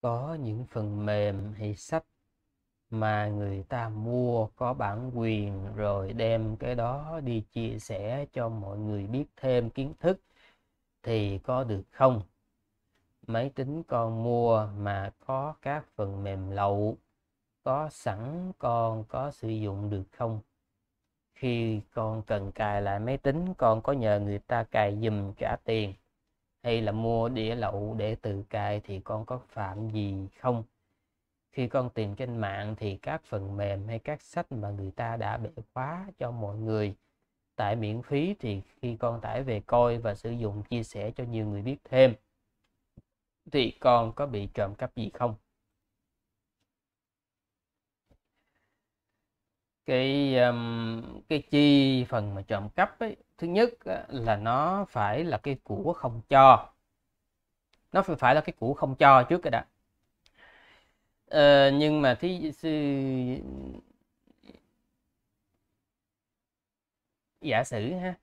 có những phần mềm hay sách mà người ta mua có bản quyền rồi đem cái đó đi chia sẻ cho mọi người biết thêm kiến thức thì có được không máy tính con mua mà có các phần mềm lậu có sẵn con có sử dụng được không khi con cần cài lại máy tính con có nhờ người ta cài dùm trả tiền hay là mua đĩa lậu để tự cài thì con có phạm gì không khi con tìm trên mạng thì các phần mềm hay các sách mà người ta đã bẻ khóa cho mọi người tại miễn phí thì khi con tải về coi và sử dụng chia sẻ cho nhiều người biết thêm thì con có bị trộm cắp gì không cái um, cái chi phần mà trộm cắp ấy, thứ nhất là nó phải là cái của không cho nó phải phải là cái của không cho trước cái đã ờ, nhưng mà thí sư giả sử ha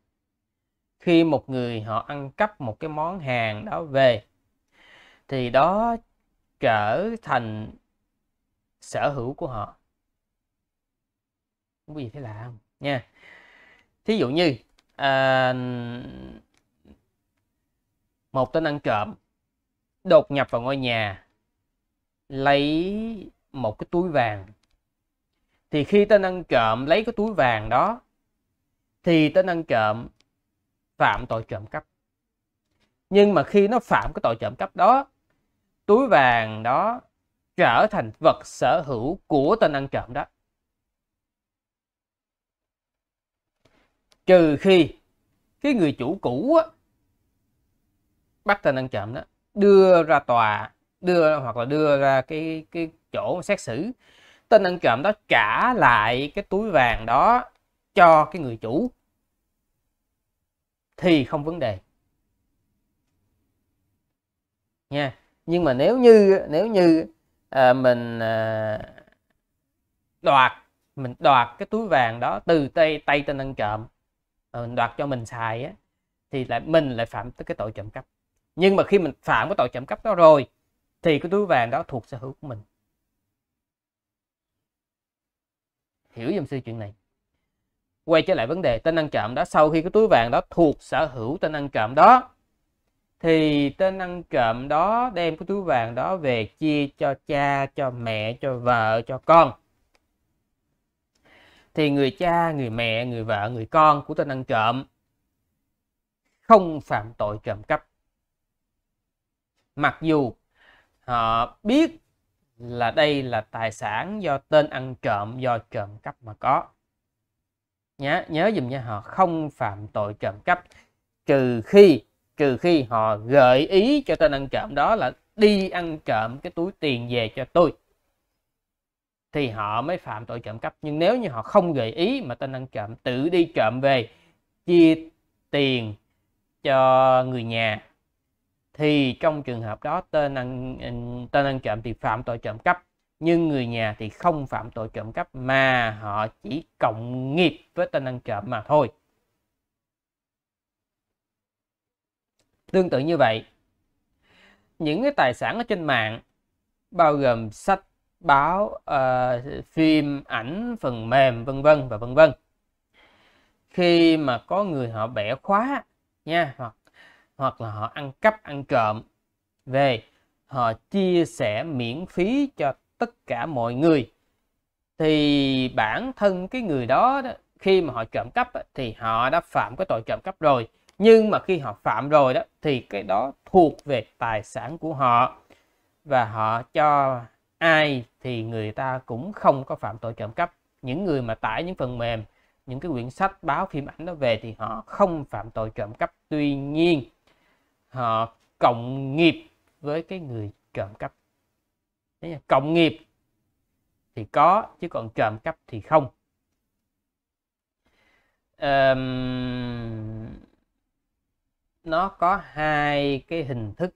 khi một người họ ăn cắp một cái món hàng đó về thì đó trở thành sở hữu của họ không có gì lạ không nha thí dụ như à, một tên ăn trộm đột nhập vào ngôi nhà lấy một cái túi vàng thì khi tên ăn trộm lấy cái túi vàng đó thì tên ăn trộm phạm tội trộm cắp nhưng mà khi nó phạm cái tội trộm cắp đó túi vàng đó trở thành vật sở hữu của tên ăn trộm đó trừ khi cái người chủ cũ á, bắt tên ăn trộm đó đưa ra tòa đưa hoặc là đưa ra cái cái chỗ xét xử tên ăn trộm đó trả lại cái túi vàng đó cho cái người chủ thì không vấn đề nha nhưng mà nếu như nếu như à, mình à, đoạt mình đoạt cái túi vàng đó từ tay tay tên ăn trộm Ờ, đoạt cho mình xài á, thì lại mình lại phạm tới cái tội trộm cắp nhưng mà khi mình phạm cái tội trộm cắp đó rồi thì cái túi vàng đó thuộc sở hữu của mình hiểu giùm sư chuyện này quay trở lại vấn đề tên ăn trộm đó sau khi cái túi vàng đó thuộc sở hữu tên ăn trộm đó thì tên ăn trộm đó đem cái túi vàng đó về chia cho cha cho mẹ cho vợ cho con thì người cha, người mẹ, người vợ, người con của tên ăn trộm không phạm tội trộm cắp. Mặc dù họ biết là đây là tài sản do tên ăn trộm do trộm cắp mà có. Nhớ nhớ dùm nha họ không phạm tội trộm cắp trừ khi trừ khi họ gợi ý cho tên ăn trộm đó là đi ăn trộm cái túi tiền về cho tôi thì họ mới phạm tội trộm cắp nhưng nếu như họ không gợi ý mà tên ăn trộm tự đi trộm về chia tiền cho người nhà thì trong trường hợp đó tên ăn tên ăn trộm thì phạm tội trộm cắp nhưng người nhà thì không phạm tội trộm cắp mà họ chỉ cộng nghiệp với tên ăn trộm mà thôi tương tự như vậy những cái tài sản ở trên mạng bao gồm sách báo uh, phim ảnh phần mềm vân vân và vân vân khi mà có người họ bẻ khóa nha hoặc hoặc là họ ăn cắp ăn trộm về họ chia sẻ miễn phí cho tất cả mọi người thì bản thân cái người đó, đó khi mà họ trộm cắp thì họ đã phạm cái tội trộm cắp rồi nhưng mà khi họ phạm rồi đó thì cái đó thuộc về tài sản của họ và họ cho ai thì người ta cũng không có phạm tội trộm cắp những người mà tải những phần mềm những cái quyển sách báo phim ảnh nó về thì họ không phạm tội trộm cắp tuy nhiên họ cộng nghiệp với cái người trộm cắp cộng nghiệp thì có chứ còn trộm cắp thì không um, nó có hai cái hình thức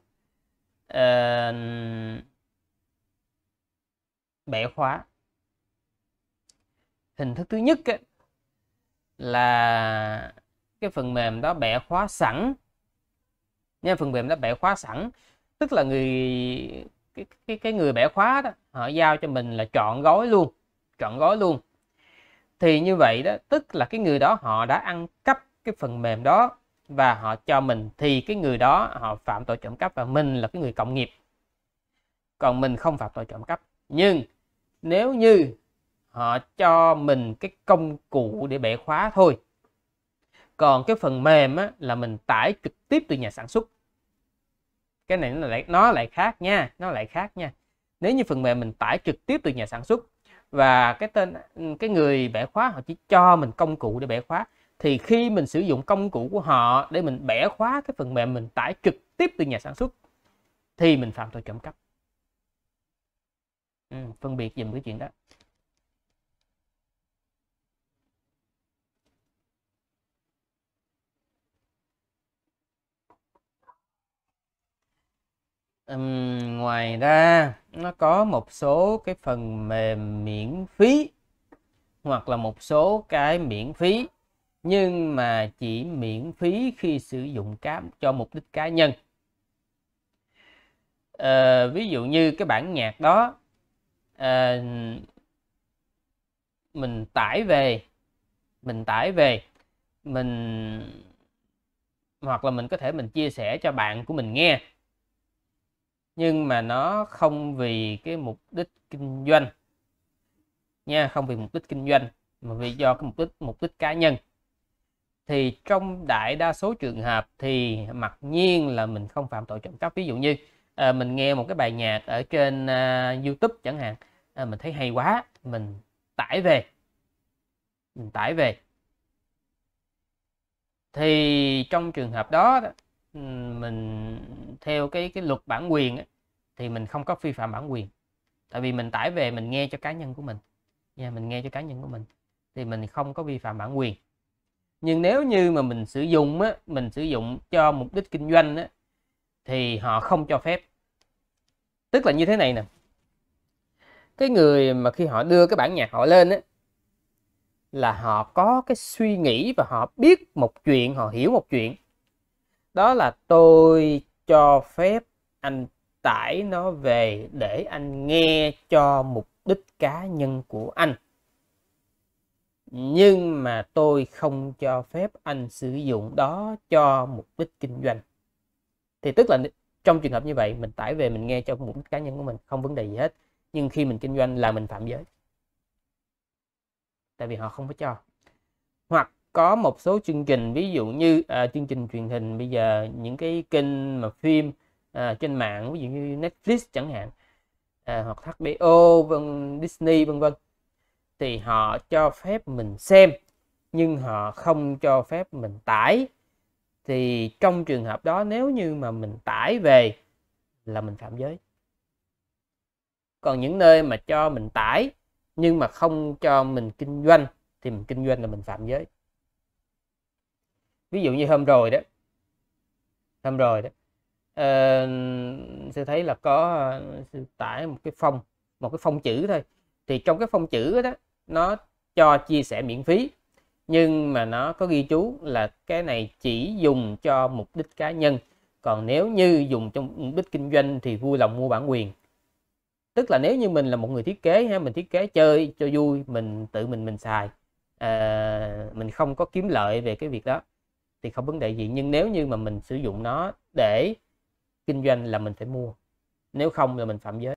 uh, bẻ khóa hình thức thứ nhất ấy, là cái phần mềm đó bẻ khóa sẵn nha phần mềm đó bẻ khóa sẵn tức là người cái cái, cái người bẻ khóa đó họ giao cho mình là chọn gói luôn chọn gói luôn thì như vậy đó tức là cái người đó họ đã ăn cắp cái phần mềm đó và họ cho mình thì cái người đó họ phạm tội trộm cắp và mình là cái người cộng nghiệp còn mình không phạm tội trộm cắp nhưng nếu như họ cho mình cái công cụ để bẻ khóa thôi còn cái phần mềm á, là mình tải trực tiếp từ nhà sản xuất cái này nó lại nó lại khác nha nó lại khác nha nếu như phần mềm mình tải trực tiếp từ nhà sản xuất và cái tên cái người bẻ khóa họ chỉ cho mình công cụ để bẻ khóa thì khi mình sử dụng công cụ của họ để mình bẻ khóa cái phần mềm mình tải trực tiếp từ nhà sản xuất thì mình phạm tội trộm cắp Ừ, phân biệt dùm cái chuyện đó Uhm, ngoài ra nó có một số cái phần mềm miễn phí hoặc là một số cái miễn phí nhưng mà chỉ miễn phí khi sử dụng cá cho mục đích cá nhân à, ví dụ như cái bản nhạc đó à, mình tải về mình tải về mình hoặc là mình có thể mình chia sẻ cho bạn của mình nghe nhưng mà nó không vì cái mục đích kinh doanh nha không vì mục đích kinh doanh mà vì do cái mục đích mục đích cá nhân thì trong đại đa số trường hợp thì mặc nhiên là mình không phạm tội trộm cắp ví dụ như à, mình nghe một cái bài nhạc ở trên à, YouTube chẳng hạn à, mình thấy hay quá mình tải về mình tải về thì trong trường hợp đó mình theo cái cái luật bản quyền ấy, thì mình không có vi phạm bản quyền tại vì mình tải về mình nghe cho cá nhân của mình nha mình nghe cho cá nhân của mình thì mình không có vi phạm bản quyền nhưng nếu như mà mình sử dụng á, mình sử dụng cho mục đích kinh doanh á, thì họ không cho phép tức là như thế này nè cái người mà khi họ đưa cái bản nhạc họ lên á là họ có cái suy nghĩ và họ biết một chuyện họ hiểu một chuyện đó là tôi cho phép anh tải nó về để anh nghe cho mục đích cá nhân của anh nhưng mà tôi không cho phép anh sử dụng đó cho mục đích kinh doanh thì tức là trong trường hợp như vậy mình tải về mình nghe cho mục đích cá nhân của mình không vấn đề gì hết nhưng khi mình kinh doanh là mình phạm giới tại vì họ không có cho hoặc có một số chương trình ví dụ như à, chương trình truyền hình bây giờ những cái kênh mà phim à, trên mạng ví dụ như Netflix chẳng hạn à, hoặc HBO vân Disney vân vân thì họ cho phép mình xem nhưng họ không cho phép mình tải thì trong trường hợp đó nếu như mà mình tải về là mình phạm giới còn những nơi mà cho mình tải nhưng mà không cho mình kinh doanh thì mình kinh doanh là mình phạm giới ví dụ như hôm rồi đó hôm rồi đó uh, ờ, sẽ thấy là có sẽ tải một cái phong một cái phong chữ thôi thì trong cái phong chữ đó nó cho chia sẻ miễn phí nhưng mà nó có ghi chú là cái này chỉ dùng cho mục đích cá nhân còn nếu như dùng trong mục đích kinh doanh thì vui lòng mua bản quyền tức là nếu như mình là một người thiết kế ha mình thiết kế chơi cho vui mình tự mình mình xài à, mình không có kiếm lợi về cái việc đó thì không vấn đề gì nhưng nếu như mà mình sử dụng nó để kinh doanh là mình phải mua nếu không là mình phạm giới